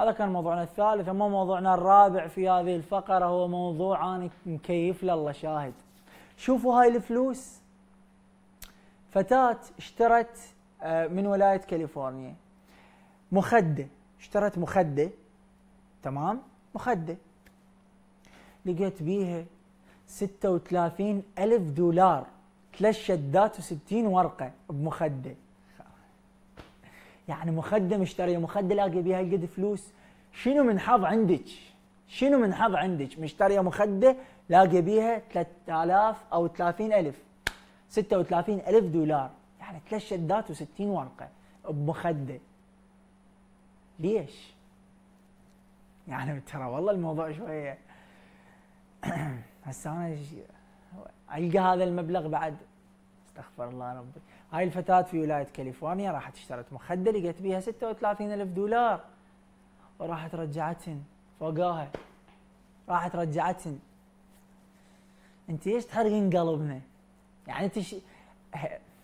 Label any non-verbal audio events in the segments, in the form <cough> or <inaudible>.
هذا كان موضوعنا الثالث اما موضوعنا الرابع في هذه الفقره هو موضوع انا مكيف له الله شاهد شوفوا هاي الفلوس فتاه اشترت آه، من ولايه كاليفورنيا مخده اشترت مخده تمام مخده لقيت بيها 36 ألف دولار ثلاث شدات و60 ورقة بمخدة يعني مخده مشتريه مخده لاقي بها هالقد فلوس شنو من حظ عندك شنو من حظ عندك مشتريه مخده لاقي بها 3000 او 30000 36000 دولار يعني ثلاث شدات و60 ورقه بمخده ليش؟ يعني ترى والله الموضوع شويه <clears throat> هسه انا القى هذا المبلغ بعد استغفر الله ربي هاي الفتاة في ولاية كاليفورنيا راحت اشترت مخدة لقيت بيها 36 ألف دولار وراحت رجعتن فوقاها راحت رجعتن انت ليش تحرقين قلبنا؟ يعني انت ش...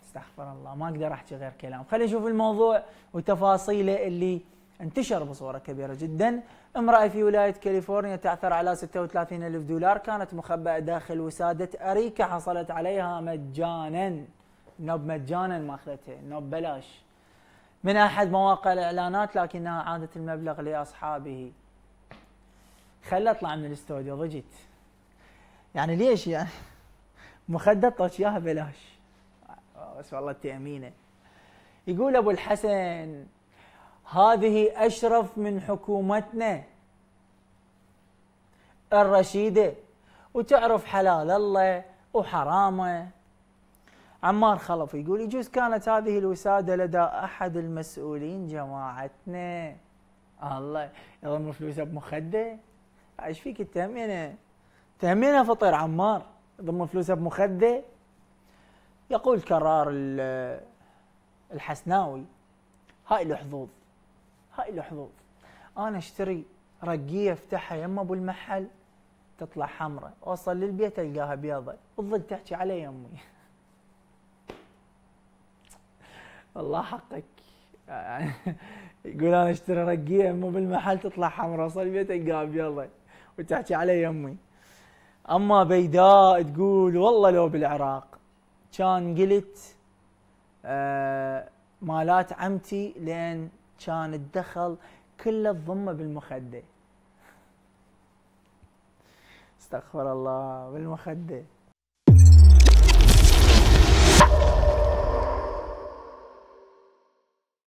استغفر الله ما اقدر احكي غير كلام، خلينا نشوف الموضوع وتفاصيله اللي انتشر بصوره كبيره جدا، امراه في ولايه كاليفورنيا تعثر على 36 الف دولار كانت مخبأه داخل وساده اريكه حصلت عليها مجانا. نوب مجانا ماخذته نوب بلاش من احد مواقع الاعلانات لكنها عادت المبلغ لاصحابه خلى اطلع من الاستوديو ضجت يعني ليش يعني مخدط طش اياها بلاش بس والله تأمينه يقول ابو الحسن هذه اشرف من حكومتنا الرشيده وتعرف حلال الله وحرامه عمار خلف يقول يجوز كانت هذه الوسادة لدى أحد المسؤولين جماعتنا الله يضم فلوسه بمخده ايش فيك تهمينا تهمينه فطير عمار يضم فلوسه بمخده يقول كرار الحسناوي هاي الحظوظ هاي الحظوظ انا اشتري رقيه افتحها يم ابو المحل تطلع حمراء اوصل للبيت القاها بيضة تظل تحكي علي امي <laughs> والله حقك يقول انا اشتري رقيه مو بالمحل تطلع حمراء صار بيتك قاب يلا وتحكي علي يمي اما بيداء تقول والله لو بالعراق كان قلت آه، مالات عمتي لان كان الدخل كله تضمه بالمخده استغفر الله بالمخده